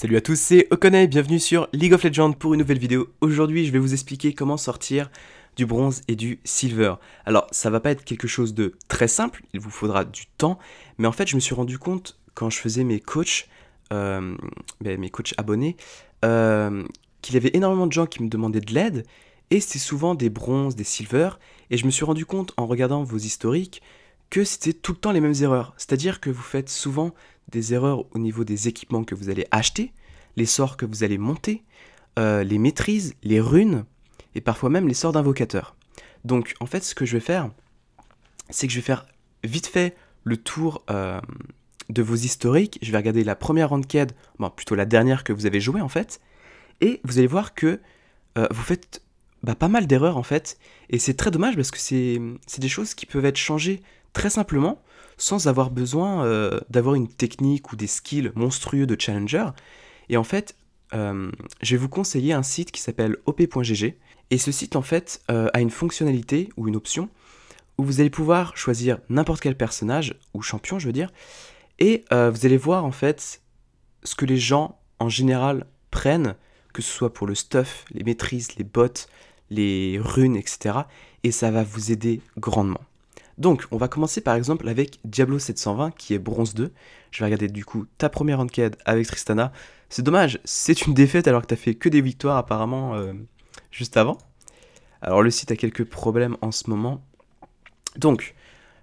Salut à tous, c'est Okonai, bienvenue sur League of Legends pour une nouvelle vidéo. Aujourd'hui, je vais vous expliquer comment sortir du bronze et du silver. Alors, ça va pas être quelque chose de très simple, il vous faudra du temps, mais en fait, je me suis rendu compte quand je faisais mes coachs, euh, ben, mes coachs abonnés, euh, qu'il y avait énormément de gens qui me demandaient de l'aide, et c'était souvent des bronzes, des silvers, et je me suis rendu compte en regardant vos historiques que c'était tout le temps les mêmes erreurs. C'est-à-dire que vous faites souvent des erreurs au niveau des équipements que vous allez acheter, les sorts que vous allez monter, euh, les maîtrises, les runes, et parfois même les sorts d'invocateurs. Donc en fait ce que je vais faire, c'est que je vais faire vite fait le tour euh, de vos historiques, je vais regarder la première ranked, plutôt la dernière que vous avez jouée en fait, et vous allez voir que euh, vous faites bah, pas mal d'erreurs en fait, et c'est très dommage parce que c'est des choses qui peuvent être changées très simplement, sans avoir besoin euh, d'avoir une technique ou des skills monstrueux de challenger. Et en fait, euh, je vais vous conseiller un site qui s'appelle op.gg. Et ce site, en fait, euh, a une fonctionnalité ou une option où vous allez pouvoir choisir n'importe quel personnage ou champion, je veux dire, et vous allez voir en fait ce que les gens en général prennent, que ce soit pour le stuff, les maîtrises, les bots, les runes, etc. Et ça va vous aider grandement. Donc, on va commencer par exemple avec Diablo 720 qui est bronze 2. Je vais regarder du coup ta première enquête avec Tristana. C'est dommage, c'est une défaite alors que t'as fait que des victoires apparemment euh, juste avant. Alors le site a quelques problèmes en ce moment. Donc,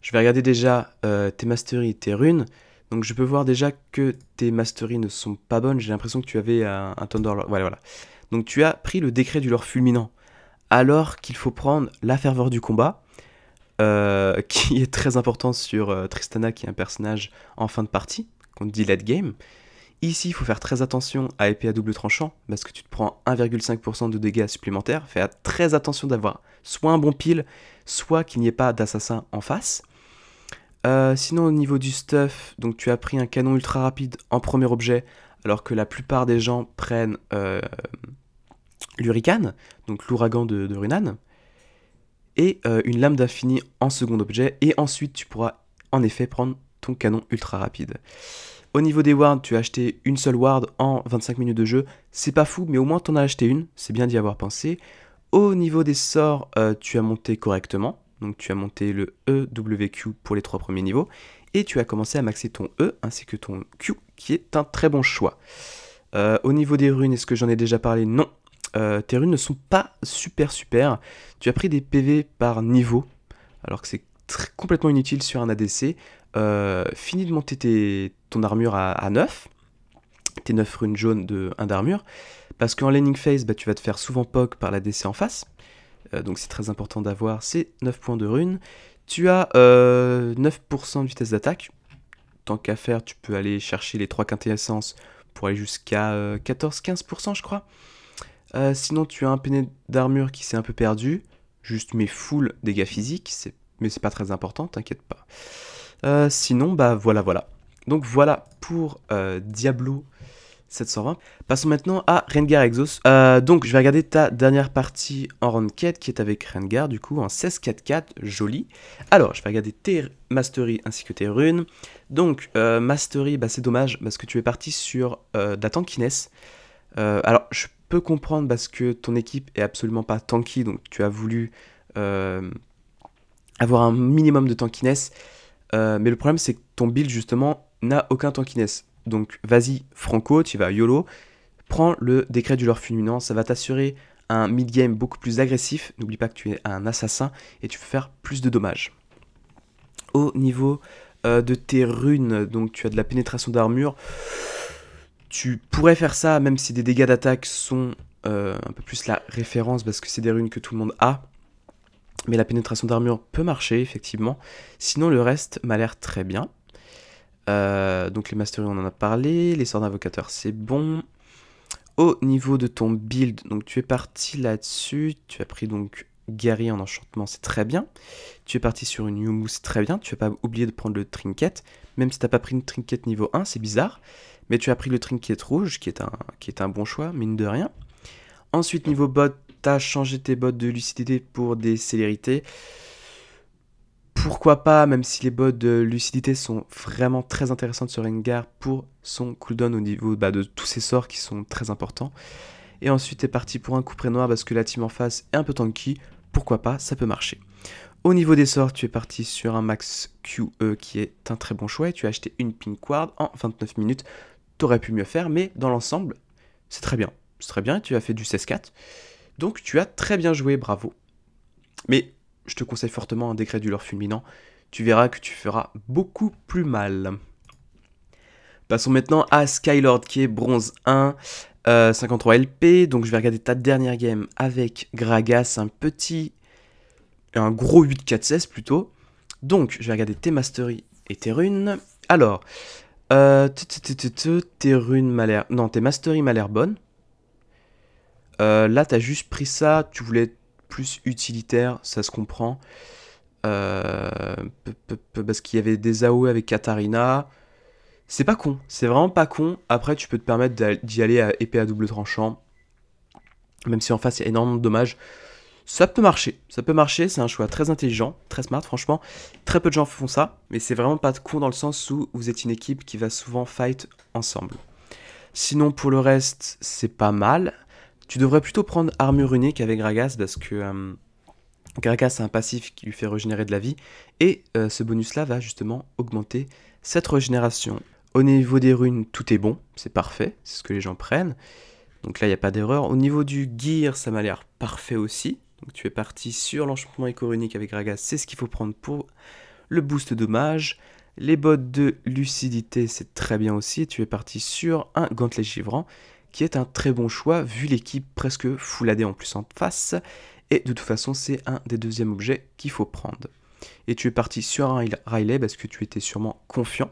je vais regarder déjà euh, tes masteries tes runes. Donc je peux voir déjà que tes masteries ne sont pas bonnes. J'ai l'impression que tu avais un, un Thunder Voilà, voilà. Donc tu as pris le décret du Lord fulminant. Alors qu'il faut prendre la ferveur du combat, euh, qui est très important sur euh, Tristana, qui est un personnage en fin de partie, qu'on dit late game. Ici, il faut faire très attention à épée à double tranchant, parce que tu te prends 1,5% de dégâts supplémentaires. Fais très attention d'avoir soit un bon pile, soit qu'il n'y ait pas d'assassin en face. Euh, sinon, au niveau du stuff, donc tu as pris un canon ultra rapide en premier objet, alors que la plupart des gens prennent euh, l'Hurricane, donc l'ouragan de, de, Runan et euh, une lame d'infini en second objet, et ensuite tu pourras en effet prendre ton canon ultra rapide. Au niveau des wards, tu as acheté une seule ward en 25 minutes de jeu, c'est pas fou, mais au moins t'en as acheté une, c'est bien d'y avoir pensé. Au niveau des sorts, euh, tu as monté correctement, donc tu as monté le EWQ pour les trois premiers niveaux, et tu as commencé à maxer ton E ainsi que ton Q, qui est un très bon choix. Euh, au niveau des runes, est-ce que j'en ai déjà parlé Non, euh, tes runes ne sont pas super super. Tu as pris des PV par niveau, alors que c'est complètement inutile sur un ADC. Euh, fini de monter ton armure à, 9, tes 9 runes jaunes de 1 d'armure, parce qu'en laning phase, bah, tu vas te faire souvent poke par l'ADC en face, euh, donc c'est très important d'avoir ces 9 points de runes. Tu as 9% euh, de vitesse d'attaque, tant qu'à faire, tu peux aller chercher les 3 quintessences pour aller jusqu'à 14-15%, je crois. Euh, sinon, tu as un péné d'armure qui s'est un peu perdu. Juste mes full dégâts physiques, mais c'est pas très important, t'inquiète pas. Euh, sinon, bah voilà, voilà. Donc voilà pour euh, Diablo 720. Passons maintenant à Rengar Exos. donc je vais regarder ta dernière partie en round qui est avec Rengar, du coup en 16-4-4, joli. Alors je vais regarder tes mastery ainsi que tes runes. Donc mastery, bah, c'est dommage parce que tu es parti sur de alors je peux comprendre parce que ton équipe est absolument pas tanky, donc tu as voulu euh, avoir un minimum de tankiness. Euh, mais le problème, c'est que ton build, justement, n'a aucun tankiness. Donc vas-y, Franco, tu vas YOLO, prends le décret du leur fulminant, ça va t'assurer un mid-game beaucoup plus agressif. N'oublie pas que tu es un assassin et tu peux faire plus de dommages. Au niveau euh, de tes runes, donc tu as de la pénétration d'armure. Tu pourrais faire ça, même si des dégâts d'attaque sont euh, un peu plus la référence, parce que c'est des runes que tout le monde a. Mais la pénétration d'armure peut marcher, effectivement. Sinon, le reste m'a l'air très bien. Euh, donc les masteries, on en a parlé. Les sorts d'invocateur, c'est bon. Au niveau de ton build, donc tu es parti là-dessus. Tu as pris donc Garry en enchantement, c'est très bien. Tu es parti sur une Yumu, c'est très bien. Tu n'as pas oublié de prendre le trinket. Même si tu n'as pas pris une trinket niveau 1, c'est bizarre. Mais tu as pris le trinket rouge, qui est un, qui est un bon choix, mine de rien. Ensuite, niveau bot, tu as changé tes bots de lucidité pour des célérités. Pourquoi pas, même si les bots de lucidité sont vraiment très intéressantes sur Rengar pour son cooldown au niveau bah, de tous ses sorts qui sont très importants. Et ensuite, es parti pour un coup près noir parce que la team en face est un peu tanky pourquoi pas, ça peut marcher. Au niveau des sorts, tu es parti sur un max QE qui est un très bon choix et tu as acheté une pink ward en 29 minutes. T'aurais pu mieux faire, mais dans l'ensemble, c'est très bien. C'est très bien, tu as fait du 16-4. Donc tu as très bien joué, bravo. Mais je te conseille fortement un décret du leur fulminant. Tu verras que tu feras beaucoup plus mal. Passons maintenant à Skylord qui est bronze 1, 53 LP. Donc je vais regarder ta dernière game avec Gragas, un petit. un gros 8-4-16 plutôt. Donc je vais regarder tes masteries et tes runes. Alors, euh, tes runes m'a l'air. Non, tes masteries m'a l'air bonne. Euh, là, t'as juste pris ça, tu voulais être plus utilitaire, ça se comprend. Euh, parce qu'il y avait des AoE avec Katarina. C'est pas con, c'est vraiment pas con. Après, tu peux te permettre d'y aller à épée à double tranchant. Même si en face, il y a énormément de dommages. Ça peut marcher, ça peut marcher, c'est un choix très intelligent, très smart, franchement. Très peu de gens font ça, mais c'est vraiment pas de con dans le sens où vous êtes une équipe qui va souvent fight ensemble. Sinon, pour le reste, c'est pas mal. Tu devrais plutôt prendre Armure Unique avec Gragas parce que euh, Gragas a un passif qui lui fait régénérer de la vie et euh, ce bonus là va justement augmenter cette régénération. Au niveau des runes, tout est bon, c'est parfait, c'est ce que les gens prennent. Donc là, il n'y a pas d'erreur. Au niveau du gear, ça m'a l'air parfait aussi. Donc tu es parti sur l'enchantement écorunique avec Ragas, c'est ce qu'il faut prendre pour le boost dommage. Les bottes de lucidité, c'est très bien aussi. Tu es parti sur un gantelet givrant, qui est un très bon choix, vu l'équipe presque fouladée en plus en face. Et de toute façon, c'est un des deuxièmes objets qu'il faut prendre. Et tu es parti sur un Riley parce que tu étais sûrement confiant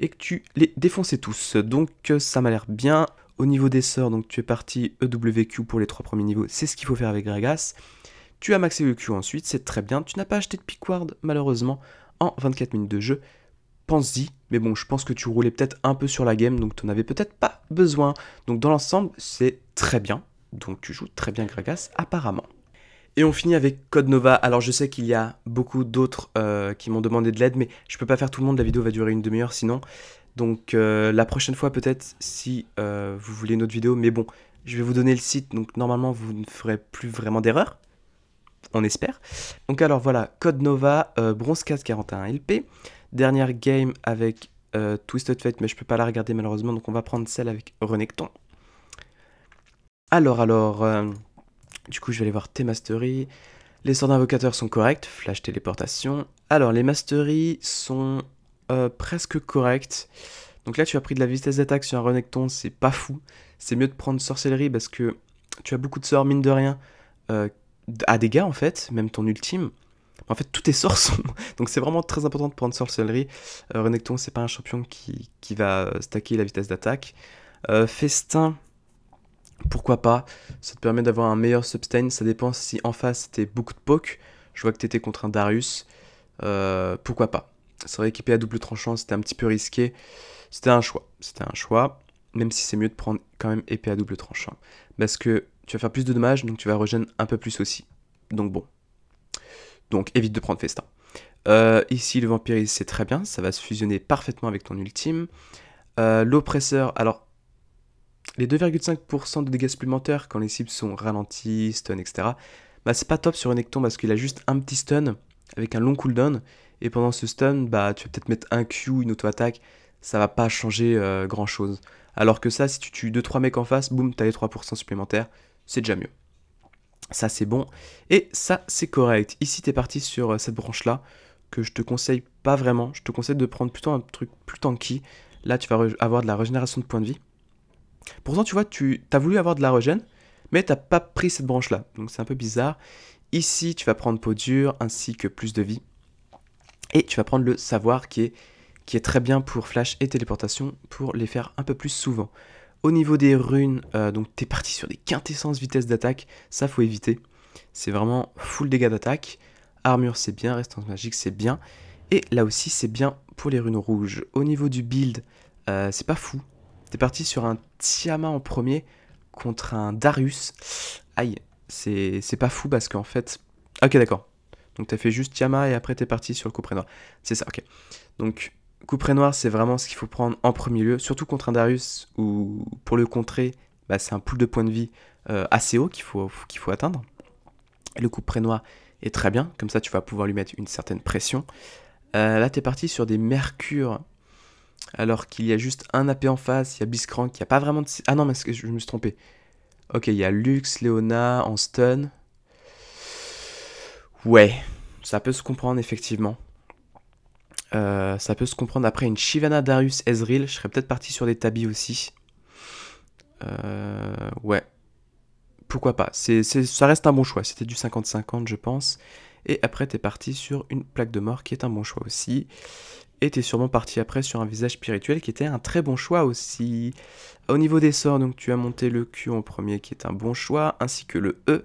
et que tu les défonçais tous. Donc euh, ça m'a l'air bien. Au niveau des sorts, donc tu es parti EWQ pour les trois premiers niveaux, c'est ce qu'il faut faire avec Gregas. Tu as maxé le Q ensuite, c'est très bien. Tu n'as pas acheté de Pickward malheureusement en 24 minutes de jeu. Pense-y, mais bon, je pense que tu roulais peut-être un peu sur la game, donc tu n'en avais peut-être pas besoin. Donc dans l'ensemble, c'est très bien. Donc tu joues très bien Gregas apparemment. Et on finit avec Code Nova. Alors je sais qu'il y a beaucoup d'autres euh, qui m'ont demandé de l'aide, mais je peux pas faire tout le monde, la vidéo va durer une demi-heure sinon. Donc euh, la prochaine fois peut-être si euh, vous voulez une autre vidéo, mais bon, je vais vous donner le site, donc normalement vous ne ferez plus vraiment d'erreur. On espère. Donc alors voilà, Code Nova, Bronze 41 LP. Dernière game avec Twisted Fate, mais je peux pas la regarder malheureusement, donc on va prendre celle avec Renekton. Alors alors... Du coup, je vais aller voir tes masteries. Les sorts d'invocateurs sont corrects, flash téléportation. Alors, les masteries sont euh, presque correctes. Donc là, tu as pris de la vitesse d'attaque sur un Renekton, c'est pas fou. C'est mieux de prendre sorcellerie parce que tu as beaucoup de sorts, mine de rien, euh, à dégâts en fait, même ton ultime. En fait, tous tes sorts sont. Donc, c'est vraiment très important de prendre sorcellerie. Euh, renekton, c'est pas un champion qui, va stacker la vitesse d'attaque. Festin, pourquoi pas Ça te permet d'avoir un meilleur sustain. Ça dépend si en face c'était beaucoup de poke. Je vois que t'étais contre un Darius. Euh, pourquoi pas C'est vrai qu'épée à double tranchant, c'était un petit peu risqué. C'était un choix. C'était un choix. Même si c'est mieux de prendre quand même épée à double tranchant. Parce que tu vas faire plus de dommages, donc tu vas regen un peu plus aussi. Donc bon. Donc évite de prendre Festin. Euh, ici, le vampirisme, c'est très bien. Ça va se fusionner parfaitement avec ton ultime. Euh, l'oppresseur, alors les 2,5% de dégâts supplémentaires quand les cibles sont ralenties, stun, etc., bah c'est pas top sur Ecton parce qu'il a juste un petit stun avec un long cooldown. Et pendant ce stun, bah tu vas peut-être mettre un Q, une auto-attaque, ça va pas changer euh, grand chose. Alors que ça, si tu tues 2-3 mecs en face, boum, t'as les 3% supplémentaires, c'est déjà mieux. Ça c'est bon. Et ça c'est correct. Ici t'es parti sur euh, cette branche là que je te conseille pas vraiment. Je te conseille de prendre plutôt un truc plus tanky. Là tu vas avoir de la régénération de points de vie Pourtant, tu vois, tu as voulu avoir de la regen, mais t'as pas pris cette branche-là. Donc c'est un peu bizarre. Ici, tu vas prendre peau dure ainsi que plus de vie. Et tu vas prendre le savoir qui est, qui est très bien pour flash et téléportation pour les faire un peu plus souvent. Au niveau des runes, euh, donc t'es parti sur des quintessences vitesse d'attaque, ça faut éviter. C'est vraiment full dégâts d'attaque. Armure c'est bien, restance magique c'est bien. Et là aussi c'est bien pour les runes rouges. Au niveau du build, euh, c'est pas fou. T'es parti sur un Tiama en premier contre un Darius. Aïe, c'est pas fou parce qu'en fait... Ah, ok, d'accord. Donc t'as fait juste Tiama et après t'es parti sur le coup près noir. C'est ça, ok. Donc coup près noir, c'est vraiment ce qu'il faut prendre en premier lieu, surtout contre un Darius où pour le contrer, bah, c'est un pool de points de vie euh, assez haut qu'il faut, qu'il faut atteindre. le coup près noir est très bien, comme ça tu vas pouvoir lui mettre une certaine pression. Euh, là t'es parti sur des Mercure alors qu'il y a juste un AP en face, il y a Biscrank, il n'y a pas vraiment de... Ah non, mais je me suis trompé. Ok, il y a Lux, Leona en stun. Ouais, ça peut se comprendre effectivement. Euh, ça peut se comprendre. Après une Shivana, Darius, Ezreal, je serais peut-être parti sur des Tabis aussi. Euh, ouais. Pourquoi pas C'est Ça reste un bon choix. C'était du 50-50, je pense. Et après, t'es parti sur une plaque de mort qui est un bon choix aussi était sûrement parti après sur un visage spirituel qui était un très bon choix aussi. Au niveau des sorts, donc tu as monté le Q en premier qui est un bon choix, ainsi que le E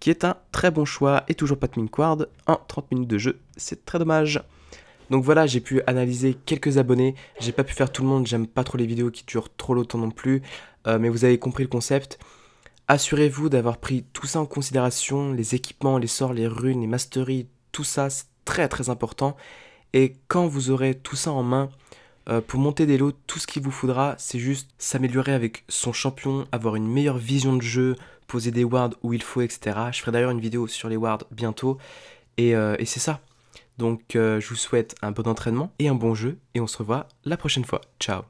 qui est un très bon choix et toujours pas de minquard en 30 minutes de jeu, c'est très dommage. Donc voilà, j'ai pu analyser quelques abonnés, j'ai pas pu faire tout le monde, j'aime pas trop les vidéos qui durent trop longtemps non plus, euh, mais vous avez compris le concept. Assurez-vous d'avoir pris tout ça en considération, les équipements, les sorts, les runes, les masteries, tout ça, c'est très très important. Et quand vous aurez tout ça en main, euh, pour monter des lots, tout ce qu'il vous faudra, c'est juste s'améliorer avec son champion, avoir une meilleure vision de jeu, poser des wards où il faut, etc. Je ferai d'ailleurs une vidéo sur les wards bientôt. Et, euh, c'est ça. Donc euh, je vous souhaite un bon entraînement et un bon jeu, et on se revoit la prochaine fois. Ciao